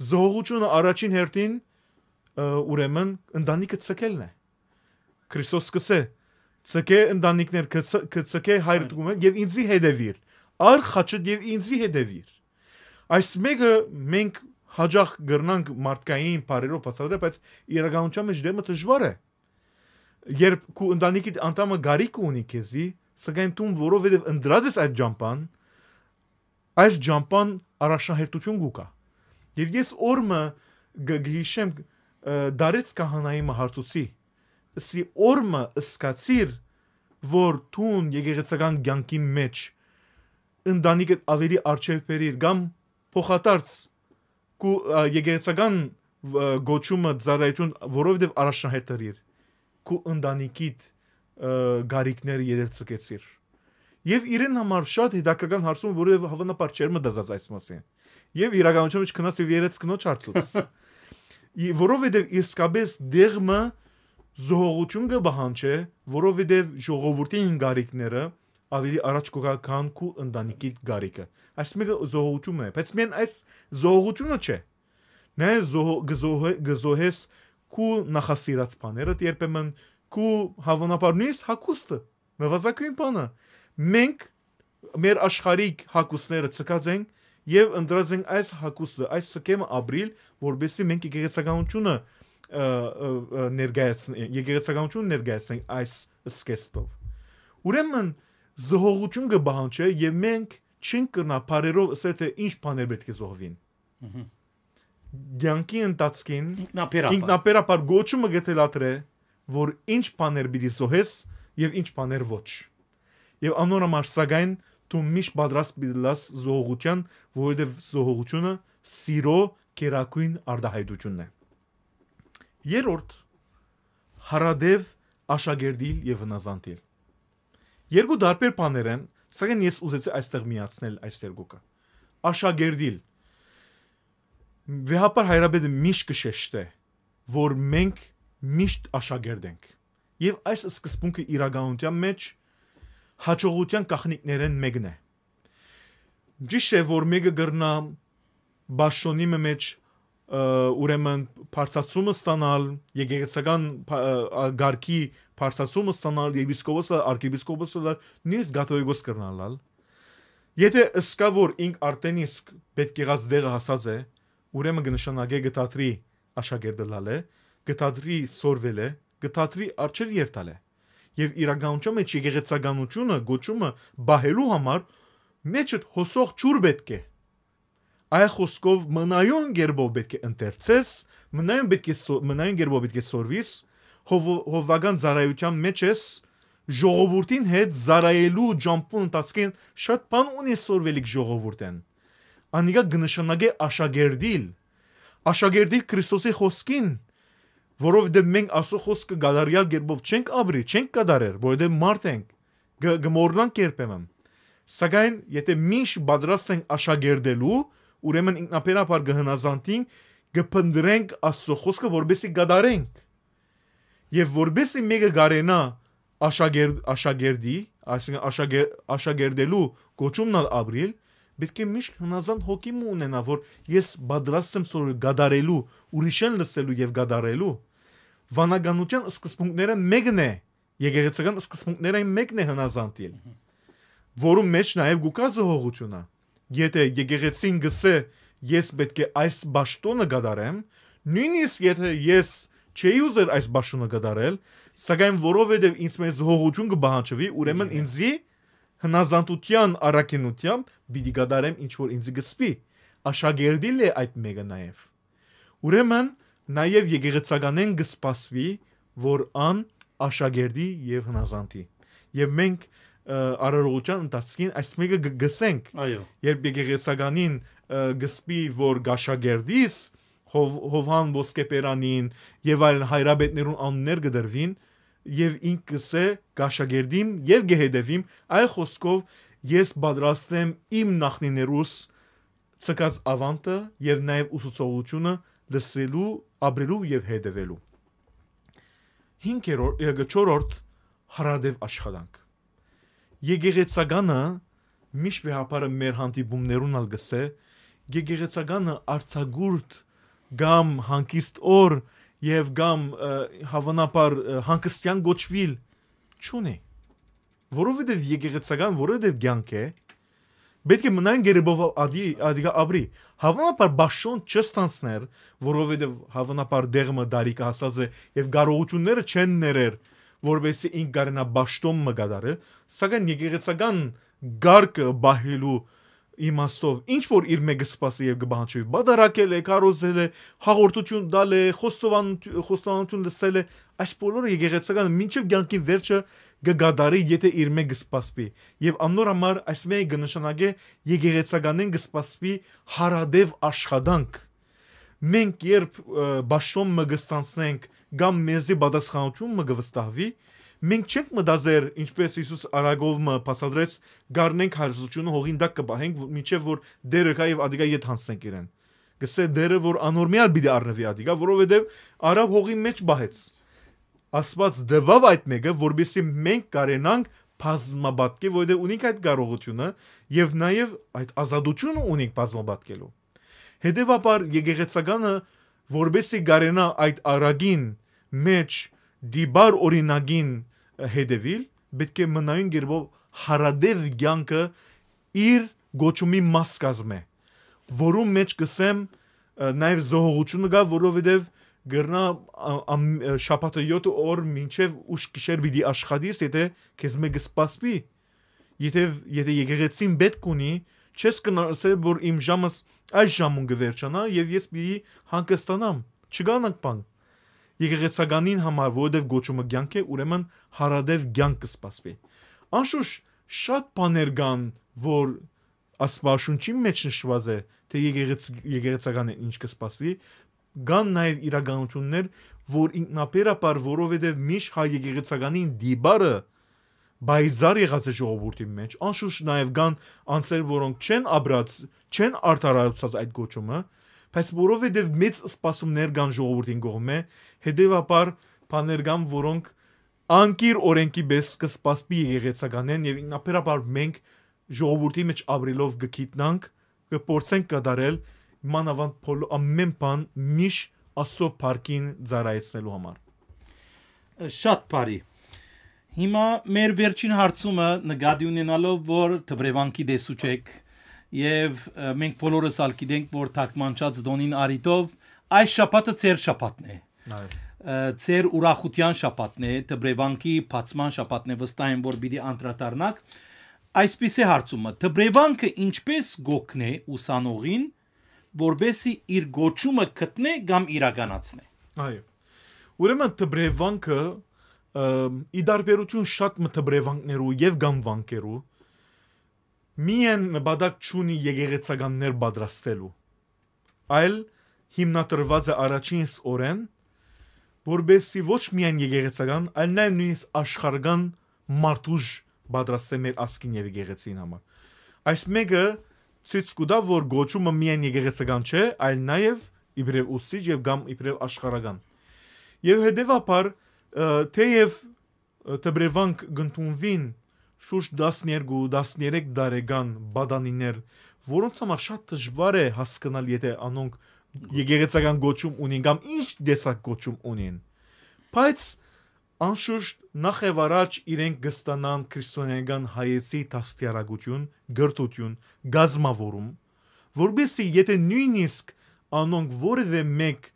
Զողողությունը առաջին հերթին ուրեմն ընտանիքը ցկելն է։ Քրիստոս սկսել ցկե ընտանիքներ կցկե հայր տուն եւ ինձի հետևիր ար խաչը եւ ինձի հետևիր այս մեկը մենք հաջող գրնանք մարդկային բարերով բացառել բայց իրականության մեջ դեմը դժվար է երբ քու ընտանիքի անդամը գարիկ ունի քեզի սակայն դու որովհետեւ ընդրած ես այդ ջամփան այս ջամփան առաջնահերթություն գուկա եւ ես օրը գհիշեմ դարից կահանայի մահարտուցի սի օրմը սկացիր որ տուն եկեղեցական ցանկի մեջ ընդանիքը ավելի արժե բերիր կամ փոխադարձ կու եկեղեցական գոչումը ծառայություն որովհետև առաջնահերթեր կու ընդանիքիդ գարիկները երեցկեցիր եւ իրեն համար շատ հետաքրքրական հարցում որովհետև հավանաբար չեր մտածած այս մասին եւ իրականությունը չքնած եւ երեց կնոջ հարցուց *laughs* որովհետև իսկապես դեղը զողողություն կբահանչե, որովհետև ժողովրդի ինգարիկները ավելի առաջ կգա քան քու ընտանիքի գարիկը։ Այս մեկը զողողություն է, բայց միայն այս զողողությունը չէ։ Նա զողը գզոհես քու նախասիրած բաները երբեմն քու հավանաբար նույնիսկ հակոստը նվազագույն բանը։ Մենք մեր աշխարհի հակոստները ցկած ենք եւ ընդրած ենք այս հակոստը, այս սկեմը ապրիլ, որբեսի մենք եկեղեցականությունը ներկայացնենք, եկեղեցականություն ներկայացնենք այս սկեստով։ Ուրեմն զողողություն կբահանջի եւ մենք չենք կնա բարերով ասել թե ինչ բաներ պետք է զոհվին։ Գյանքի ընտածքին ինքնապերապար գոչումը գտելատրե, որ ինչ բաներ պիտի զոհես եւ ինչ բաներ ոչ։ Եվ անոնամար սակայն դու միշտ պատրաստ պիտի լաս զողողության, որովհետեւ զողողությունը սիրո կերակույն արդահայտությունն է։ Ա Երրորդ հարադև աշակերտիլ եւ հնազանդիլ։ Երկու դարբեր բաներ են, սակայն ես ուզեցի այստեղ միացնել այս երկուկը։ Աշակերտիլ Վեհապար հայրաբեդը միշտ կշեշտե, որ մենք միշտ աշակերտ ենք։ Եվ այս սկզբունքը իրականության մեջ հաջողության կախնիկներն մեկն է։ Ճիշտ է, որ մեկը գրնա Բաշոնի մեջ ուրեմն բարձացումը ստանալ, եկեղեցական գարկի բարձացումը ստանալ, եպիսկոպոսը, arczepiskoposը նույնիսկ գաթողիկոս կրնալալ։ Եթե ըսկա որ ինք արդեն իսկ պետք եղած դեղը հասած է, ուրեմն կնշանակե գտատրի աշակերտը լալ է, գտատրի սորվել է, գտատրի արջեր երթալ է։ Եվ իրականության մեջ եկեղեցականությունը գոչումը բահելու համար մեջը հոսող ճուր պետք է այ խոսքով մնայուն գերբով պետք է ընթերցես, մնայուն պետք է մնայուն գերբով պետք է սորվիս, հովվական զարայության մեջ ես ժողովուրդին հետ զարայելու ջամփուն տածքին շատ բան ունի սորվելիք ժողովուրդեն։ Անիկա գնշանագե աշագերդիլ, աշագերդիլ Քրիստոսի խոսքին, որովհետև մենք Աստծո խոսքը գալարյալ գերբով չենք ապրի, չենք կդարեր, որովհետև մարդ ենք, գմորնանք երբեմն։ Սակայն եթե միշտ պատրաստ ենք աշագերդելու, ուրեմն ինքնաբերաբար գհնազանտինք, գփնդրենք Աստծո խոսքը, որբեսի գադարենք։ Եվ որբեսի մեկը գարենա աշագերդ աշագերդի, այսինքն աշագեր աշագերդելու գոչումն ապրիլ, պետք է միշտ հնազանդ հոգի մու ունենա, որ ես պատրաստ եմ սորը գադարելու, ուրիշեն լսելու եւ գադարելու։ Վանագանության սկզբունքները մեկն է։ Եկեղեցական սկզբունքները մեկն է հնազանդիլ։ Որում մեջ նաեւ գուկազը հողությունն է։ Եթե եկեղեցին գսե ես պետք է այս ճաշտոնը գդարեմ, նույնիսկ եթե ես չի ուզեր այս ճաշտոնը գդարել, սակայն որովհետև ինձ մեծ հողություն կբանջվի, ուրեմն ինձի հնազանդության առաքինությամբ պիտի գդարեմ ինչ որ ինձ գսպի։ Աշակերտիլ է այդ մեګه նաև։ Ուրեմն նաև եկեղեցականեն գսպասվի, որ ան աշակերտի եւ հնազանդի։ Եվ մենք արարողության ընթացքին այս մեկը գսենք։ Այո։ Երբ եկեղեցականին գսպի որ գաշագերդից հով հովան ոսկեպերանին եւ այլ հայրաբետներուն աններ գդրվին եւ ինքս է գաշագերդիմ եւ գեհեդևիմ այլ խոսքով ես պատրաստ եմ իմ նախնիներուս ցկած ավանտը եւ նաեւ ուսուցողությունը լսելու, ապրելու եւ հետևելու։ 5-րդ, 4-րդ հրադեվ աշխատանք Եգեգեցականը միշտ վեհապարը մեր հանդիպումներուն ալ գսե, եգեգեցականը արցագուրտ գամ հանկիստ օր եւ գամ հավանաբար հանկստյան գոչվիլ չունի։ Որովհետեւ եգեգեցական որովհետեւ ցանկ է Պետք է մնան գերբով ադի ադիգա ապրի։ Հավանաբար բաշոն չստանցներ, որովհետև հավանաբար դեղը դարի կհասած է եւ կարողությունները չեն ներեր որովհետեւ ին գարնա ճաշտոմ մգադարը, սակայն եկեղեցական գարկը բահելու իմաստով ինչ որ իր մեկը սпасի եւ գբանչի բադարակել է կարոզել է հաղորդություն դալ է խոստովան խոստովանություն լսել է այս բոլորը եկեղեցական մինչև ցանկի վերջը գգադարի եթե իր մեկը սпасպի եւ անոր համար այս մեկը գնշանագե եկեղեցականին գսպասպի հարադև աշխատանք մենք երբ բաշխոմ մը գստանցնենք կամ մեզի պատասխանատվությունը գվստահվի, մենք չենք մտածեր ինչպես Հիսուս Արագովը փաստադրեց գառնենք հարցությունը հողին դակ կբահենք միջև որ դերը կա եւ ադիգա իդ հանցնենք իրեն գսե դերը որ անորմալ բիդի առնվի ադիգա որովհետեւ արաբ հողի մեջ բահեց ասված դվավ այդ մեկը որբիսի մենք կարենանք բազմաբատկել որովհետեւ ունենք այդ կարողությունը եւ նաեւ այդ ազատությունը ունենք բազմաբատկելու հետեւաբար եգեգեցականը որբեսի գարենա այդ արագին մեջ դիբար օրինագին հետևիլ, պետք է մնային գերբով հարադև կյանքը իր գոչումի մաս կազմե, որում մեջ կսեմ նաև զողողությունը գա, որովհետև գրնա շապատը 7 օր մինչև ուշ գիշեր պիտի աշխատես, եթե քեզ մեկը սպասպի, եթե եթե եկեղեցին պետք ունի, չես կնարսել, որ իմ ժամս այս ժամուն կվերջանա եւ ես պիտի հանգստանամ։ Չգանանք բան եկեղեցականին համար, որովհետև գոչումը ցանկ է, ուրեմն հարադև ցանկ կսպասվի։ Անշուշտ շատ բաներ կան, որ աստվածաշունչի մեջ նշված է, թե եկեղեցականին ինչ կսպասվի, կան նաև իրականություններ, որ ինքնաբերաբար, որովհետև միշտ հայ եկեղեցականին դիբարը բայզար եղած է ժողովրդի մեջ, անշուշտ նաև կան անձեր, որոնք չեն աբրած, չեն արդարացած այդ գոչումը, բայց որովհետև մեծ սպասումներ կան ժողովրդին կողմէ, հետևաբար բաներ կան, որոնք անկիր օրենքի պես կսպասպի եկեղեցականեն եւ ինքնաբերաբար մենք ժողովրդի մեջ ապրելով գկիտնանք, կփորձենք կատարել մանավանդ փոլո ամեն բան միշտ ասո парքին ծառայեցնելու համար։ Շատ բարի։ Հիմա մեր վերջին հարցումը նկատի ունենալով որ Տբրևանքի դեսուչեք եւ մենք բոլորս ալ գիտենք, որ թարգմանչած Դոնին Արիտով այս շաբաթը ծեր շաբաթն է։ Այո ծեր ուրախության շապատն է, Տբրևանքի բացման շապատն է, վստահ եմ, որ պիտի անդրադառնանք։ Այսպես է հարցումը. Տբրևանքը ինչպես գոքնե ուսանողին, որբեսի իր գոչումը գտնե կամ իրականացնե։ Այո։ Ուրեմն Տբրևանքը ի դարբերություն շատ մտբրևանքներու եւ գամվանքերու միայն նպատակ չունի եկեղեցականներ պատրաստելու այլ հիմնադրված է առաջին օրեն որբեսի ոչ միայն եկեղեցական այլ նաև նույնիսկ աշխարհական մարդուժ պատրաստել մեր ասկին եւ եկեղեցին համար այս մեկը ցույց կտա որ գոչումը միայն եկեղեցական չէ այլ նաև իբրև ուսիջ եւ գամ իբրև աշխարհական եւ հետեւաբար թեև դբրևանք գտնունվին շուրջ 12-13 դարեգան բադանիներ, որոնց համար շատ դժվար է հասկանալ, եթե անոնք եկեղեցական գոչում ունին կամ ինչ տեսակ գոչում ունին։ Բայց անշուշտ նախև առաջ իրենք կստանան քրիստոնեական հայեցի դաստիարակություն, գրտություն, գազմավորում, որբիսի եթե նույնիսկ անոնք որևէ մեկ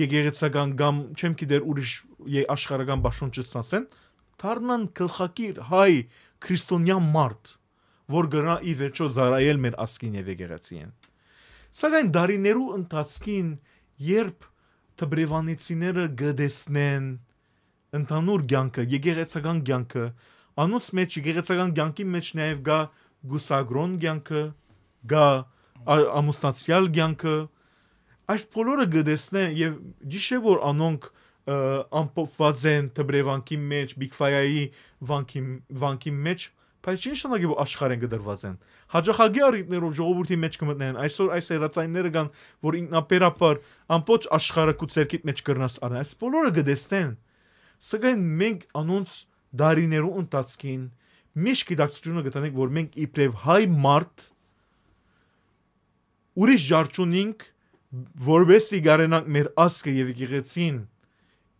եկեղեցական կամ չեմ գիտեր ուրիշ աշխարհական բաշխոն չստանցեն, դառնան գլխակիր հայ քրիստոնյա մարդ, որ գնա ի վերջո զարայել մեր ասկին եւ եկեղեցին։ Սակայն դարիներու ընթացքին, երբ Տբրևանիցիները գդեսնեն ընդանուր ցանկը, եկեղեցական ցանկը, անոնց մեջ եկեղեցական ցանկի մեջ նաեւ գա գուսագրոն ցանկը, գա ամուսնացյալ ցանկը, այս բոլորը գդեսնեն եւ դիշե որ անոնք ամփոփված են Թբրևանքի մեջ, Big Fire-ի վանքի վանքի մեջ, բայց ինչ նշանակի որ աշխարհեն գդրված են։ Հաջողակի առիթներով ժողովրդի մեջ կմտնեն։ Այսօր այս հերացայինները կան, որ ինքնապերապար ամբողջ աշխարհը կու ցերկիտ մեջ կրնաս արան։ Այս բոլորը գտեսնեն։ Սակայն մենք անոնց դարիներու ընթացքին միշտ գիտակցությունը գտնենք, որ մենք իբրև հայ մարդ ուրիշ ջարչունինք որովհետեւ գարենանք մեր ասկը եւ գիգեցին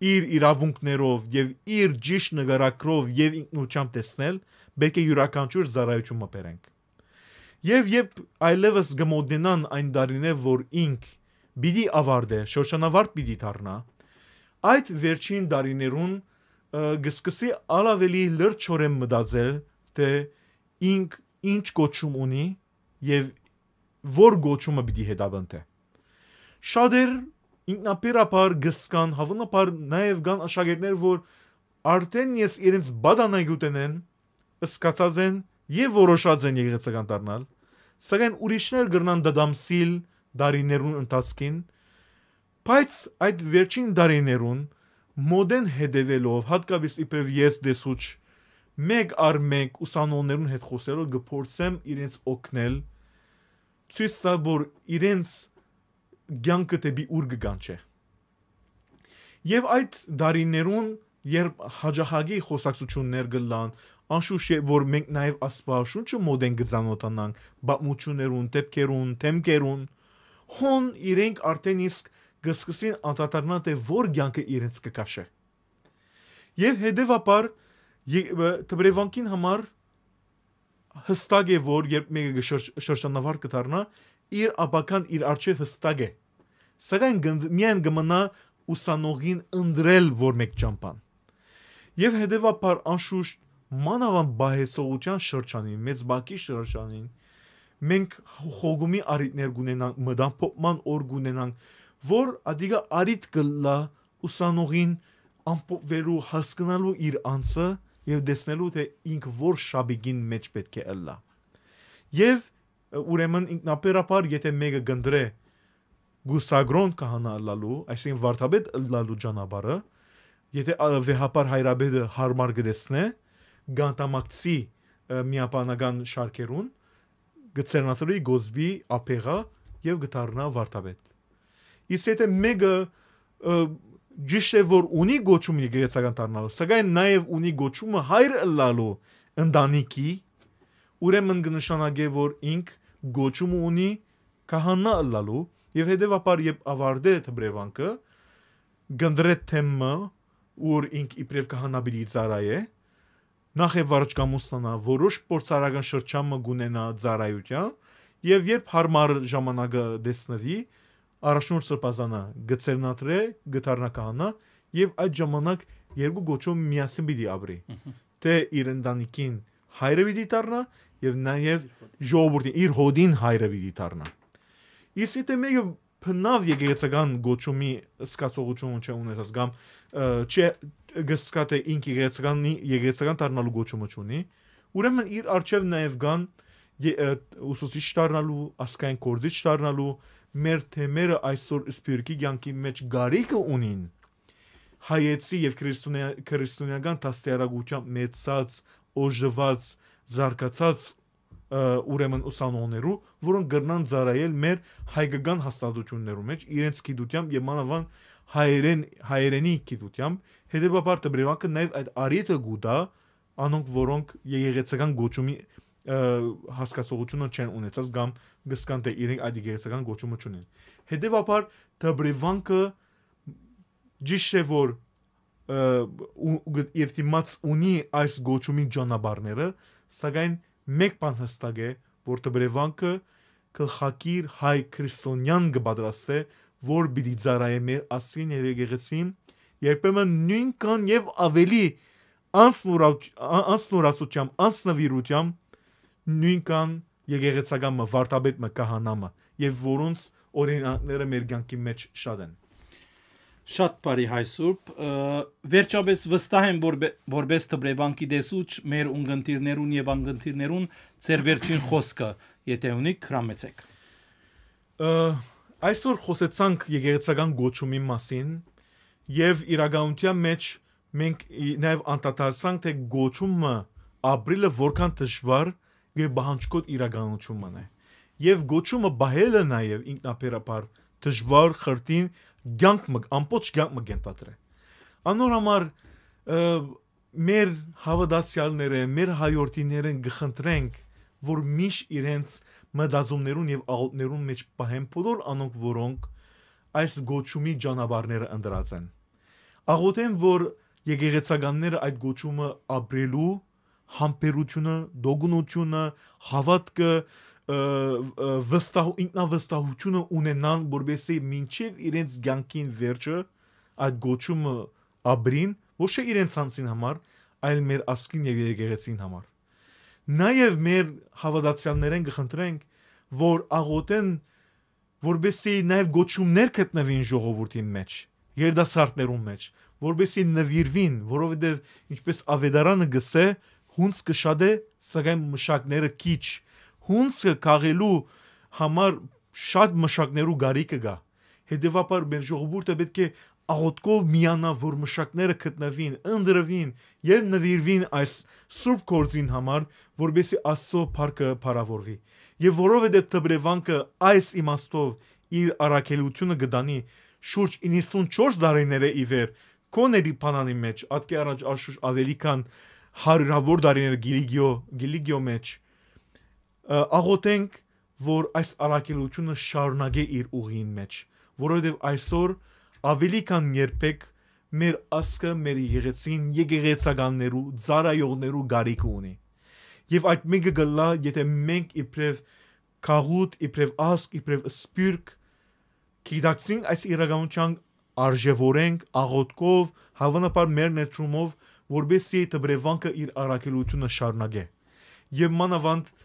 իր իրավունքներով եւ իր ճիշտ նկարագրով եւ ինքնությամբ տեսնել, պետք է յուրաքանչյուր ծառայություն մտերենք։ Եվ երբ այլևս գմոդենան այն դարինը, որ ինք բիդի ավարդե, շոշանավարտ բիդի դառնա, այդ վերջին դարիներուն գսկսի ալավելի լրջորեն մտածել, թե ինք ինչ կոչում ունի եւ որ գոչումը պիտի հետապնդե։ Շատեր ինքնապերապար գսկան, հավանաբար նաև կան աշակերտներ, որ արդեն ես իրենց բադանայգուտեն են, սկացած են եւ որոշած են եկեղեցական դառնալ, սակայն ուրիշներ գրնան դդամսիլ դարիներուն ընթացքին, բայց այդ վերջին դարիներուն մոդեն հետևելով, հատկապես իբրև ես դեսուչ մեկ առ մեկ ուսանողներուն հետ խոսելով գործեմ իրենց օգնել ցույց տալ որ իրենց ցանկը դեպի ուր կգան չէ։ Եվ այդ դարիներուն երբ հաջախագի խոսակցություններ գլան, անշուշտ որ մենք նաև աստված շունչը մոտ են գծանոթանանք, բամուչուներուն, դեպքերուն, թեմքերուն, հոն իրենք արդեն իսկ գսկսին անդատարնալ թե որ ցանկը իրենց կկաշե։ Եվ հետևաբար Տբրևանկին համար հստակ է որ երբ մեկը շրջանավար կդառնա իր ապական իր արժե հստակ է սակայն միայն գմնա ուսանողին ընդրել որ մեկ ճամփան եւ հետեւաբար անշուշտ մանավան բահեսողության շրջանին մեծ բակի շրջանին մենք խոգումի արիտներ գունենանք մդան փոփման օր գունենանք որ ադիգա արիտ կլա ուսանողին ամփոփվելու հասկանալու իր անձը եւ դեսնելու թե ինք որ շաբիգին մեջ պետք է ըլլա եւ ուրեմն ինքնապերապար եթե մեկը գնդրե գուսագրոն կհանալու, այսինքն վարդապետ լալու ճանապարհը, եթե վեհապար հայրաբեդը հարմար գտեսնե, գանտամակցի միապանական շարքերուն գծերնացրի գոզբի ապեղա եւ գտարնա վարդապետ։ Իսկ եթե մեګه ճիշտ է որ ունի գոչում եգեցական դառնալու, սակայն նաեւ ունի գոչումը հայր լալու ընդանիքի, ուրեմն կնշանակե որ ինք գոչում ունի կահանա լալու եւ հետեւաբար երբ ավարտե թբրևանքը գնդրե թեմը ուր ինք իբրև կհանաբիրի ծարայե նախ է վարճկամուսնանա որոշ փորձարական շրջանը գունենա ծարայության եւ երբ հարմար ժամանակը դեսնվի առաջնորդ սրբազանը գծերնատրե գտարնականա եւ այդ ժամանակ երկու գոչում միասին պիտի ապրի թե իր ընտանիքին հայրը պիտի դառնա եւ նաեւ ժողովրդին իր հոդին հայրը պիտի դառնա Если ты մեկը բնավ եգերեցական գոչումի սկացողություն չունես, կամ չէ գսկատե ինքը եգերեցկանի եգերեցական դառնալու գոչումը չունի, ուրեմն իր արժև նաև կան ուսուցիչ դառնալու, ասկային կորզիչ դառնալու մեր թեմերը այսօր սպիրկի ցանկի մեջ գարիկը ունին հայեցի եւ քրիստոնեական քրիստոնեական դաստիարակության մեծած օժված զարգացած ուրեմն ուսանողներու, որոնք գրնան ծարայել մեր հայկական հաստատություններու մեջ իրենց գիտությամբ եւ մանավան հայերեն հայերենի գիտությամբ, հետեւաբար դբրեվակը նաեւ այդ արիետը գուտա, անոնք որոնք եկեղեցական գոչումի հասկացողությունը չեն ունեցած կամ գսկան թե իրենք այդ եկեղեցական գոչումը չունեն։ Հետևաբար դբրեվանքը ճիշտ է որ ու երթիմաց ունի այս գոչումի ճանապարհները, սակայն մեկ բան հստակ է, որ Տբրևանքը գլխակիր հայ քրիստոնյան կպատրաստե, որ պիտի ծառայե մեր աստին եւ եկեղեցին, երբեմն նույնքան եւ ավելի անսնորացությամբ, անսնվիրությամբ նույնքան եկեղեցական վարտաբեդ մը կահանամը եւ որոնց օրինաները մեր ցանկի մեջ շատ են։ Շատ բարի հայսուրբ, վերջապես վստահ եմ որպես Տբրեվանքի դեսուչ մեր ունգընտիրներուն եւ անգընտիրներուն ծեր վերջին խոսքը, եթե ունիք հրամեցեք։ Այսօր խոսեցանք եկեղեցական գոչումի մասին եւ իրականության մեջ մենք նաեւ անդրադարձանք թե գոչումը ապրիլը որքան դժվար եւ բանջկոտ իրականությունն է։ Եվ գոչումը բահելը նաեւ ինքնաբերաբար դժվար խրտին ցանկ մգ ամբողջ ցանկ մգեն տատրե անոր համար մեր հավատացյալները մեր հայրենիներեն գխնդրենք որ միշտ իրենց մտածումներուն եւ աղոթներուն մեջ պահեն բոլոր անոնք որոնք այս գոչումի ճանապարհները ընդրած են աղոթեն որ եկեղեցականները այդ գոչումը ապրելու համբերությունը, դոգնությունը, հավատքը, վստահ ինքնավստահությունը ունենան, որովհետեւ մինչև իրենց ցանկին վերջը այդ գոչումը աբրին ոչ թե իրենց անձին համար, այլ մեր ասկին եւ եկեղեցին համար։ Նաեւ մեր հավատացյալներեն կխնդրենք, որ աղոտեն որովհետեւ նաեւ գոչումներ գտնվին ժողովրդի մեջ, երդասարտներում մեջ, որովհետեւ նվիրվին, որովհետեւ ինչպես ավետարանը գսե, հունց կշադե, սակայն մշակները քիչ հունցը քաղելու համար շատ մշակներու գարիկը գա։ Հետևաբար մեր ժողովուրդը պետք է աղոտկով միանա, որ մշակները գտնվին, ընդրվին եւ նվիրվին այս սուրբ գործին համար, որբեսի Աստծո փառքը փառավորվի։ Եվ որովհետեւ Տբրևանքը այս իմաստով իր առաքելությունը գտանի շուրջ 94 դարիներ է ի վեր կոների փանանի մեջ, ատկի առաջ արշուշ ավելի քան հարյուրավոր դարիներ գիլիգիո գիլիգիո մեջ աղոթենք, որ այս առաքելությունը շարունակի իր ուղին մեջ, որովհետև այսօր ավելի քան երբեք մեր ասկը մեր եկեղեցին եկեղեցականներու ծարայողներու գարիք ունի եւ այդ մեկը գլա եթե մենք իբրև քաղուտ իբրև ասկ իբրև սպյուրք կիդակցին այս իրականության արժևորենք աղոտկով հավանաբար մեր ներդրումով որբեսի տբրևանքը իր առաքելությունը շարունակե եւ մանավանդ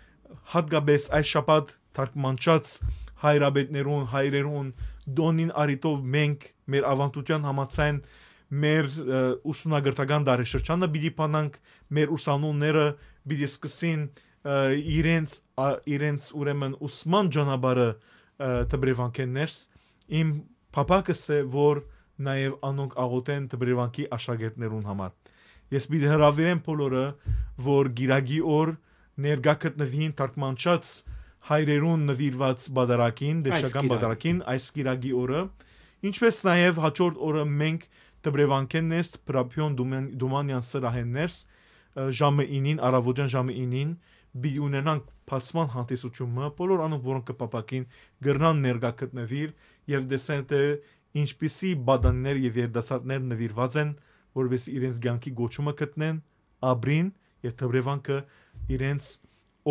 հատկապես այս շաբաթ թարգմանչած հայրաբետներուն, հայրերուն դոնին արիտով մենք մեր ավանդության համացան մեր ուսումնագրական դարաշրջանը պիտի փանանք մեր ուսանունները պիտի սկսին իրենց իրենց ուրեմն ուսման ճանապարհը տբրևանքներս իմ փապակս է որ նաև անոնք աղոտեն տբրևանքի աշակերտներուն համար ես պիտի հրավիրեմ բոլորը որ գիրագի օր որ ներգա գտնվին թարգմանչած հայրերուն նվիրված բادرակին, դեշական բادرակին այս գիրագի օրը, ինչպես նաև հաջորդ օրը մենք Տբրևանքեններս Պրապյոն Դումանյան սրահեններս ժամը 9-ին, առավոտյան ժամը 9-ին բի ունենանք բացման հանդիսությունը, բոլոր անոնք որոնք կպապակին գրնան ներգա գտնվիր եւ դեսեն թե ինչպիսի բադաններ եւ երդասարներ նվիրված են, որովհետեւ իրենց ցանկի գոչումը գտնեն, աբրին եւ թբրևանքը իրենց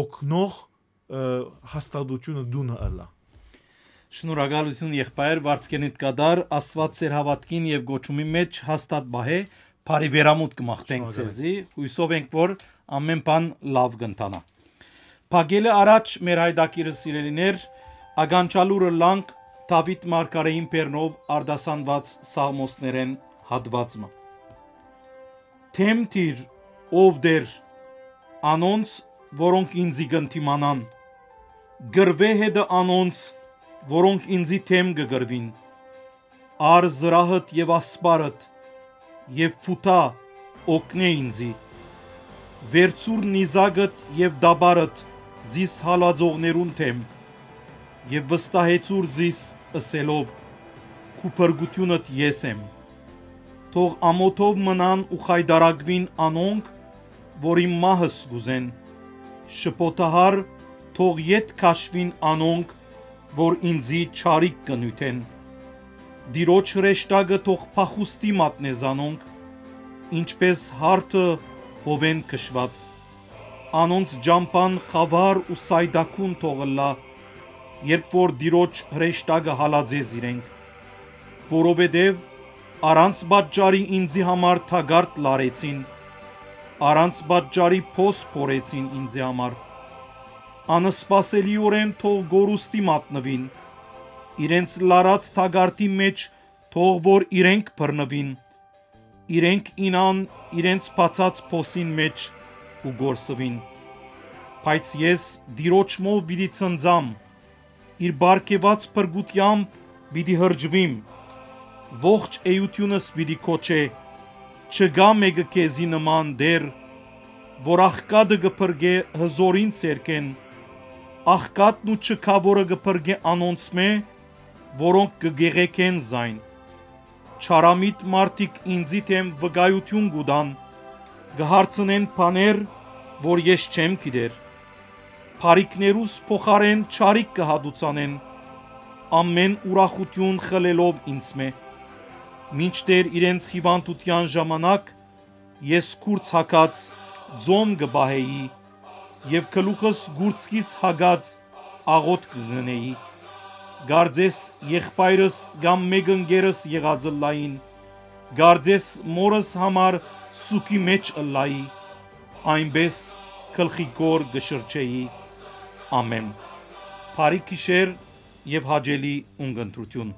օկնող հաստատությունը դունը ըլա Շնորհակալություն եղբայր Վարդգենիտ Կադար, Աստված ծեր հավատքին եւ գոչումի մեջ հաստատ բահե, բարի վերամուտ կմաղթենք ցեզի, հույսով ենք որ ամեն բան լավ կընթանա։ Փագելը առաջ մեր հայդակիրը սիրելիներ, ագանչալուրը լանք Դավիթ Մարգարեին Պերնով արդասանված սաղմոսներեն հատվածը։ Թեմտիր ով դեր անոնց, որոնք ինձի գնթիմանան։ Գրվե հետը անոնց, որոնք ինձի թեմ գգրվին։ Ար զրահըտ եւ ասպարըտ եւ փուտա օկնե ինձի։ Վերցուր նիզագըտ եւ դաբարըտ զիս հալածողներուն թեմ եւ վստահեցուր զիս ասելով կուպրգությունդ ես եմ թող ամոթով մնան ու խայդարագվին անոնք որի մահը զգուզեն շփոթահար թող իդ քաշվին անոնք որ ինձի ճարիկ կնույթեն դիրոջ հրեշտագը թող փախուստի մատնեզանոնք ինչպես հարթը հովեն քշված անոնց ջամփան խավար ու սայդակուն թողլա երբ որ դիրոջ հրեշտագը հալածես իրենք որովհետև առանց բաճարի ինձի համար թագարտ լարեցին Առանց պատճարի փոս փորեցին ինձ համար։ Անսպասելիորեն թող գորուստի մատնվին։ Իրենց լարած թագարտի մեջ թող որ իրենք բռնվին։ Իրենք ինան իրենց բացած փոսին մեջ ու գործվին։ Բայց ես դիրոճմով բիդի ծնձամ, իր բարգեված բրգությամբ բիդի հրջվիմ, ողջ էությունս բիդի կոչե, չգա մեկը քեզի նման դեր, որ աղկատը գփրգե հզորին ցերկեն, աղկատն ու չքավորը գփրգե անոնցմե, որոնք կգեղեքեն զայն։ Չարամիտ մարդիկ ինձի թեմ վգայություն գուդան, գհարցնեն բաներ, որ ես չեմ գիտեր։ Փարիկներուս փոխարեն չարիկ կհադուցանեն, ամեն ուրախություն խլելով ինձ մեջ մինչդեր իրենց հիվանդության ժամանակ ես կուրց հակած ձոմ գբահեի եւ քլուխս գուրցքիս հագած աղոտ կգնեի գարձես եղբայրս կամ մեկ ընկերս եղած լային գարձես մորս համար սուքի մեջ լայի այնպես քլխի գոր գշրջեի ամեն Փարի քիշեր եւ հաջելի ունգընտրություն